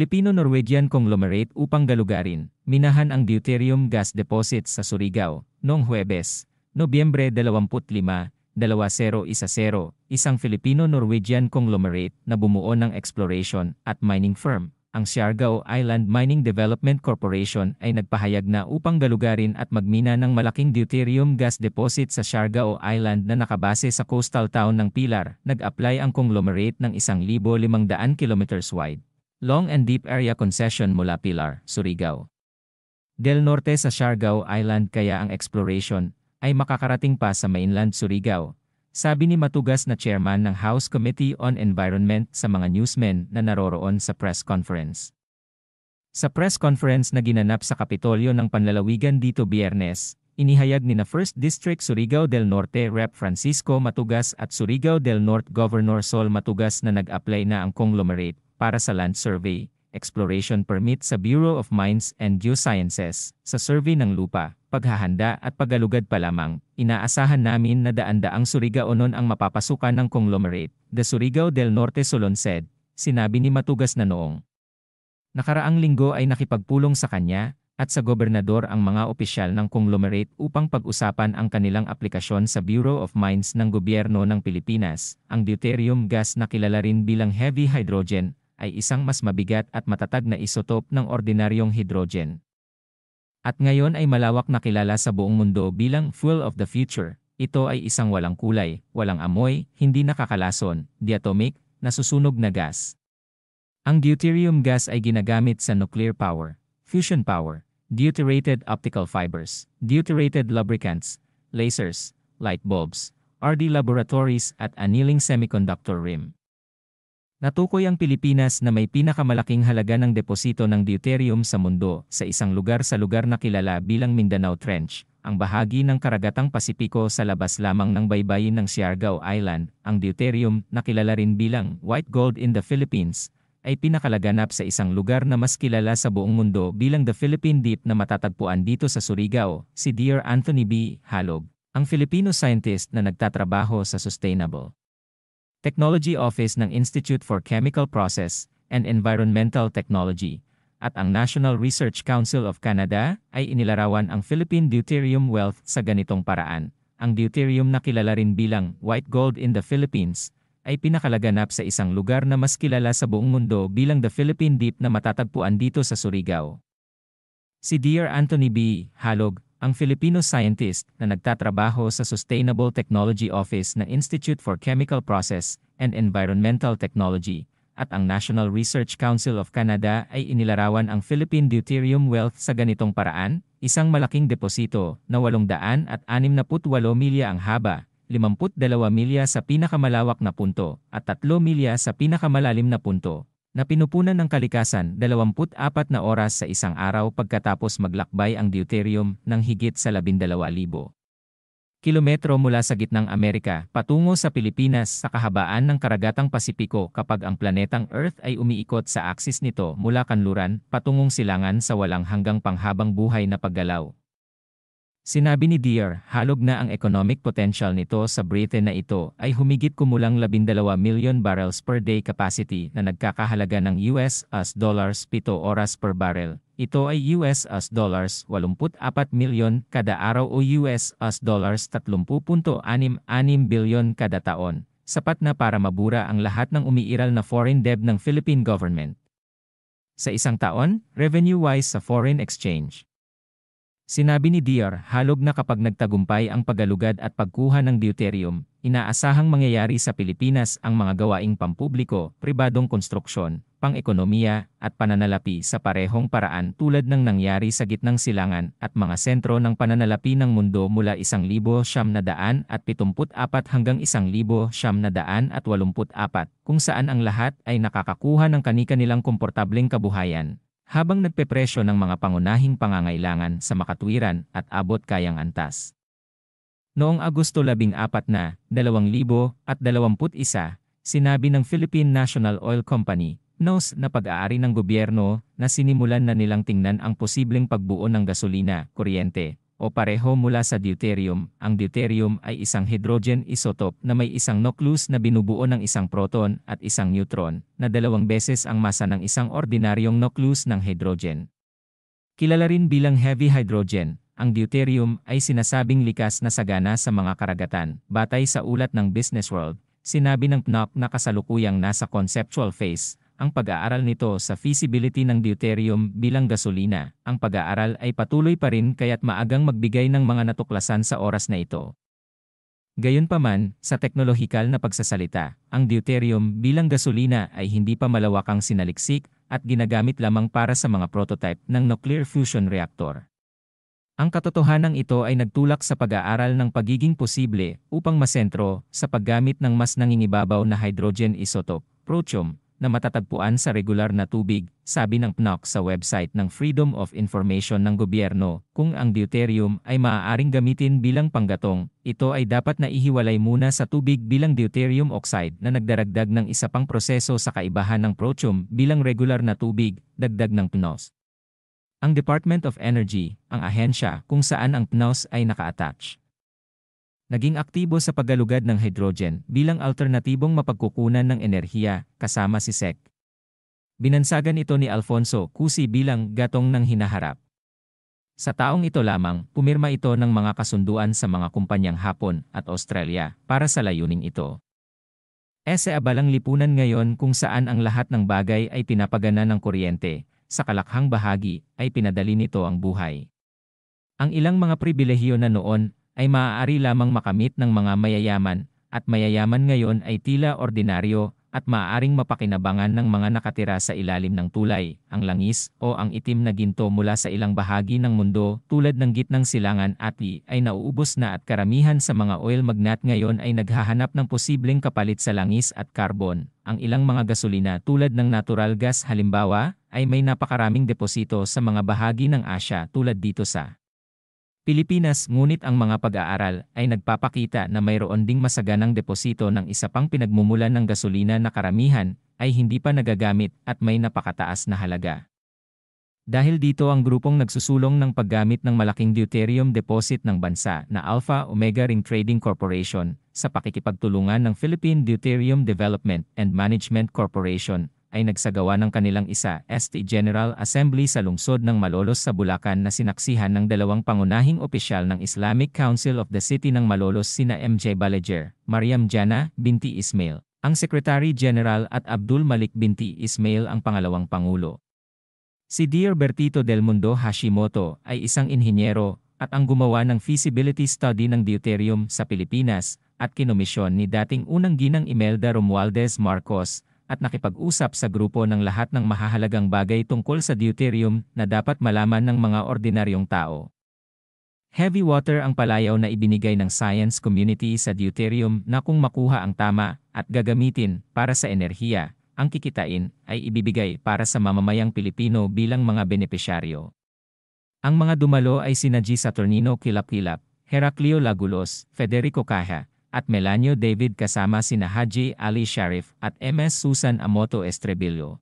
Filipino-Norwegian conglomerate upang galugarin, minahan ang deuterium gas deposits sa Surigao, noong Huwebes, Nobyembre 25, 2010, isang Filipino-Norwegian conglomerate na bumuo ng exploration at mining firm. Ang Siargao Island Mining Development Corporation ay nagpahayag na upang galugarin at magmina ng malaking deuterium gas deposit sa Siargao Island na nakabase sa coastal town ng Pilar. Nag-apply ang conglomerate ng 1,500 kilometers wide Long and Deep Area Concession mula Pilar, Surigao. Del Norte sa Siargao Island kaya ang exploration ay makakarating pa sa mainland Surigao, sabi ni Matugas na chairman ng House Committee on Environment sa mga newsmen na naroroon sa press conference. Sa press conference na ginanap sa Kapitolyo ng Panlalawigan dito biyernes, inihayag ni na 1st District Surigao del Norte Rep. Francisco Matugas at Surigao del Norte Governor Sol Matugas na nag-apply na ang conglomerate para sa land survey, exploration permit sa Bureau of Mines and Geosciences, sa survey ng lupa, paghahanda at pagalugad pa lamang, inaasahan namin na daan-daang Surigaonon ang mapapasukan ng conglomerate, the Surigao del Norte Solon said, sinabi ni Matugas na noong. Nakaraang linggo ay nakipagpulong sa kanya, at sa gobernador ang mga opisyal ng conglomerate upang pag-usapan ang kanilang aplikasyon sa Bureau of Mines ng gobyerno ng Pilipinas, ang deuterium gas na kilala rin bilang heavy hydrogen ay isang mas mabigat at matatag na isotop ng ordinaryong hydrogen. At ngayon ay malawak na kilala sa buong mundo bilang fuel of the future. Ito ay isang walang kulay, walang amoy, hindi nakakalason, diatomic, nasusunog na gas. Ang deuterium gas ay ginagamit sa nuclear power, fusion power, deuterated optical fibers, deuterated lubricants, lasers, light bulbs, RD laboratories at annealing semiconductor rim. Natukoy ang Pilipinas na may pinakamalaking halaga ng deposito ng deuterium sa mundo sa isang lugar sa lugar na kilala bilang Mindanao Trench, ang bahagi ng karagatang Pasipiko sa labas lamang ng baybayin ng Siargao Island. Ang deuterium, na kilala rin bilang white gold in the Philippines, ay pinakalaganap sa isang lugar na mas kilala sa buong mundo bilang the Philippine Deep na matatagpuan dito sa Surigao, si Dear Anthony B. Halog, ang Filipino scientist na nagtatrabaho sa sustainable Technology Office ng Institute for Chemical Process and Environmental Technology at ang National Research Council of Canada ay inilarawan ang Philippine deuterium wealth sa ganitong paraan. Ang deuterium na kilala rin bilang white gold in the Philippines ay pinakalaganap sa isang lugar na mas kilala sa buong mundo bilang the Philippine Deep na matatagpuan dito sa Surigao. Si Dear Anthony B. Halog, ang Filipino scientist na nagtatrabaho sa Sustainable Technology Office ng Institute for Chemical Process and Environmental Technology at ang National Research Council of Canada ay inilarawan ang Philippine Deuterium Wealth sa ganitong paraan, isang malaking deposito na 868 milya ang haba, 52 milya sa pinakamalawak na punto at 3 milya sa pinakamalalim na punto na pinupunan ng kalikasan 24 na oras sa isang araw pagkatapos maglakbay ang deuterium ng higit sa 12,000 kilometro mula sa gitnang Amerika patungo sa Pilipinas sa kahabaan ng karagatang Pasipiko kapag ang planetang Earth ay umiikot sa aksis nito mula kanluran patungong silangan sa walang hanggang panghabang buhay na paggalaw. Sinabi ni Dear, halog na ang economic potential nito sa Britain na ito ay humigit kumulang 12 million barrels per day capacity na nagkakahalaga ng US as dollars 7 oras per barrel. Ito ay US as dollars 84 million kada araw o US as dollars 30.66 bilyon kada taon. Sapat na para mabura ang lahat ng umiiral na foreign debt ng Philippine government. Sa isang taon, revenue-wise sa foreign exchange. Sinabi ni Dior, halog na kapag nagtagumpay ang pagalugad at pagkuha ng deuterium, inaasahang mangyayari sa Pilipinas ang mga gawaing pampubliko, pribadong konstruksyon, pang-ekonomiya, at pananalapi sa parehong paraan tulad ng nangyari sa gitnang silangan at mga sentro ng pananalapi ng mundo mula 1,774 hanggang 1,784 kung saan ang lahat ay nakakakuha ng kanikanilang komportableng kabuhayan habang nagpepresyo ng mga pangunahing pangangailangan sa makatwiran at abot kayang antas. Noong Agosto 14 na 2021, sinabi ng Philippine National Oil Company, NOS na pag-aari ng gobyerno na sinimulan na nilang tingnan ang posibleng pagbuo ng gasolina, kuryente, o pareho mula sa deuterium. Ang deuterium ay isang hydrogen isotope na may isang nucleus na binubuo ng isang proton at isang neutron, na dalawang beses ang masa ng isang ordinaryong nucleus ng hydrogen. Kilala rin bilang heavy hydrogen, ang deuterium ay sinasabing likas na sagana sa mga karagatan. Batay sa ulat ng Business World, sinabi ng PNOC na kasalukuyang nasa conceptual phase ang pag-aaral nito sa feasibility ng deuterium bilang gasolina. Ang pag-aaral ay patuloy pa rin kaya't maagang magbigay ng mga natuklasan sa oras na ito. Gayunpaman, sa teknolohikal na pagsasalita, ang deuterium bilang gasolina ay hindi pa malawakang sinaliksik at ginagamit lamang para sa mga prototype ng nuclear fusion reactor. Ang katotohanang ito ay nagtulak sa pag-aaral ng pagiging posible upang masentro sa paggamit ng mas nangingibabaw na hydrogen isotope, protium, na matatagpuan sa regular na tubig, sabi ng PNOC sa website ng Freedom of Information ng gobyerno. Kung ang deuterium ay maaaring gamitin bilang panggatong, ito ay dapat na ihiwalay muna sa tubig bilang deuterium oxide na nagdaragdag ng isa pang proseso sa kaibahan ng protium bilang regular na tubig, dagdag ng PNOS. Ang Department of Energy, ang ahensya kung saan ang PNOS ay naka-attach naging aktibo sa pagalugad ng hydrogen bilang alternatibong mapagkukunan ng enerhiya, kasama si SEC. Binansagan ito ni Alfonso Cusi bilang gatong ng hinaharap. Sa taong ito lamang, pumirma ito ng mga kasunduan sa mga kumpanyang Hapon at Australia para sa layuning ito. Ese abalang lipunan ngayon kung saan ang lahat ng bagay ay pinapagana ng kuryente, sa kalakhang bahagi ay pinadali nito ang buhay. Ang ilang mga pribilehiyo na noon ay maaari lamang makamit ng mga mayayaman, at mayayaman ngayon ay tila ordinaryo at maaaring mapakinabangan ng mga nakatira sa ilalim ng tulay, ang langis o ang itim na ginto mula sa ilang bahagi ng mundo tulad ng gitnang silangan ati ay nauubos na at karamihan sa mga oil magnat ngayon ay naghahanap ng posibleng kapalit sa langis at karbon. Ang ilang mga gasolina tulad ng natural gas halimbawa ay may napakaraming deposito sa mga bahagi ng Asya tulad dito sa Pilipinas ngunit ang mga pag-aaral ay nagpapakita na mayroon ding masaganang deposito ng isa pang pinagmumulan ng gasolina na karamihan ay hindi pa nagagamit at may napakataas na halaga. Dahil dito ang grupong nagsusulong ng paggamit ng malaking deuterium deposit ng bansa na Alpha Omega Ring Trading Corporation sa pakikipagtulungan ng Philippine Deuterium Development and Management Corporation ay nagsagawa ng kanilang isa ST General Assembly sa lungsod ng Malolos sa Bulacan na sinaksihan ng dalawang pangunahing opisyal ng Islamic Council of the City ng Malolos sina MJ Balager, Mariam Jana, Binti Ismail, ang Secretary General at Abdul Malik Binti Ismail ang pangalawang pangulo. Si Dear Bertito del Mundo Hashimoto ay isang inhinyero at ang gumawa ng feasibility study ng deuterium sa Pilipinas at kinomisyon ni dating unang ginang Imelda Romualdez Marcos at nakipag-usap sa grupo ng lahat ng mahahalagang bagay tungkol sa deuterium na dapat malaman ng mga ordinaryong tao. Heavy water ang palayaw na ibinigay ng science community sa deuterium na kung makuha ang tama at gagamitin para sa enerhiya, ang kikitain ay ibibigay para sa mamamayang Pilipino bilang mga benepisyaryo. Ang mga dumalo ay sina G. Saturnino Kilap-Kilap, Heraclio Lagulos, Federico Caja, at Melanio David kasama sina Haji Ali Sharif at MS Susan Amoto Estrebillo.